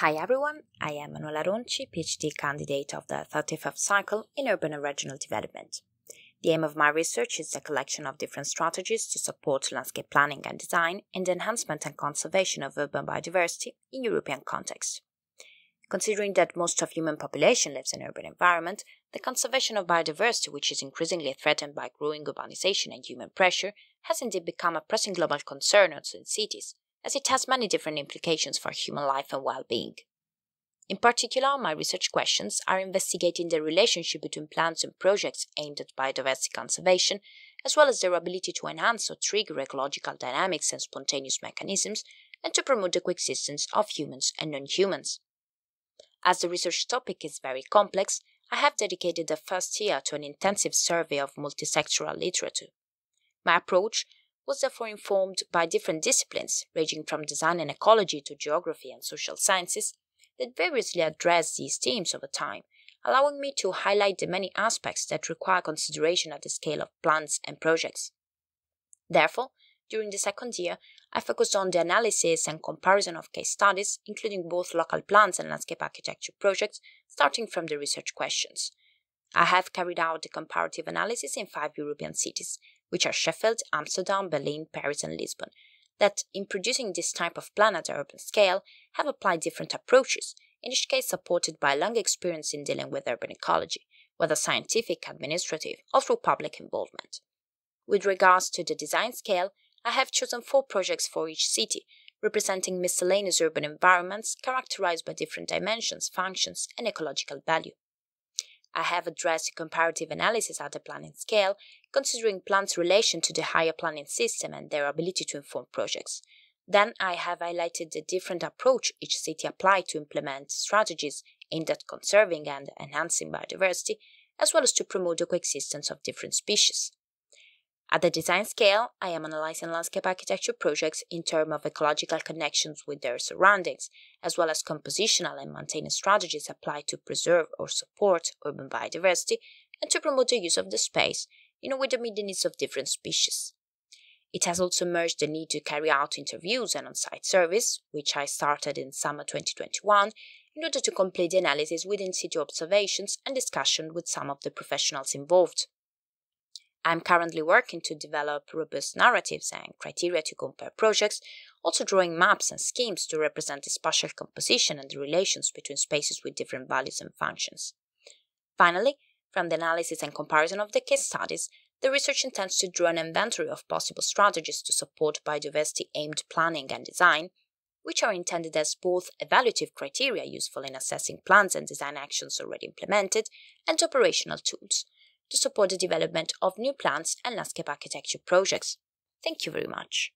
Hi everyone, I am Manuela Ronci, PhD candidate of the 35th cycle in urban and regional development. The aim of my research is the collection of different strategies to support landscape planning and design and the enhancement and conservation of urban biodiversity in European context. Considering that most of human population lives in urban environment, the conservation of biodiversity, which is increasingly threatened by growing urbanization and human pressure, has indeed become a pressing global concern also in cities, as it has many different implications for human life and well being. In particular, my research questions are investigating the relationship between plants and projects aimed at biodiversity conservation, as well as their ability to enhance or trigger ecological dynamics and spontaneous mechanisms, and to promote the coexistence of humans and non humans. As the research topic is very complex, I have dedicated the first year to an intensive survey of multisectoral literature. My approach was therefore informed by different disciplines, ranging from design and ecology to geography and social sciences, that variously addressed these themes over time, allowing me to highlight the many aspects that require consideration at the scale of plans and projects. Therefore, during the second year, I focused on the analysis and comparison of case studies, including both local plans and landscape architecture projects, starting from the research questions. I have carried out the comparative analysis in five European cities, which are Sheffield, Amsterdam, Berlin, Paris, and Lisbon, that, in producing this type of plan at urban scale, have applied different approaches, in each case supported by long experience in dealing with urban ecology, whether scientific, administrative, or through public involvement. With regards to the design scale, I have chosen four projects for each city, representing miscellaneous urban environments characterized by different dimensions, functions, and ecological value. I have addressed comparative analysis at the planning scale, considering plants' relation to the higher planning system and their ability to inform projects. Then I have highlighted the different approach each city applied to implement strategies aimed at conserving and enhancing biodiversity, as well as to promote the coexistence of different species. At the design scale, I am analyzing landscape architecture projects in terms of ecological connections with their surroundings, as well as compositional and maintenance strategies applied to preserve or support urban biodiversity and to promote the use of the space in a way to meet the needs of different species. It has also merged the need to carry out interviews and on site surveys, which I started in summer 2021, in order to complete the analysis in situ observations and discussion with some of the professionals involved. I'm currently working to develop robust narratives and criteria to compare projects, also drawing maps and schemes to represent the spatial composition and the relations between spaces with different values and functions. Finally, from the analysis and comparison of the case studies, the research intends to draw an inventory of possible strategies to support biodiversity aimed planning and design, which are intended as both evaluative criteria useful in assessing plans and design actions already implemented and operational tools to support the development of new plants and landscape architecture projects. Thank you very much.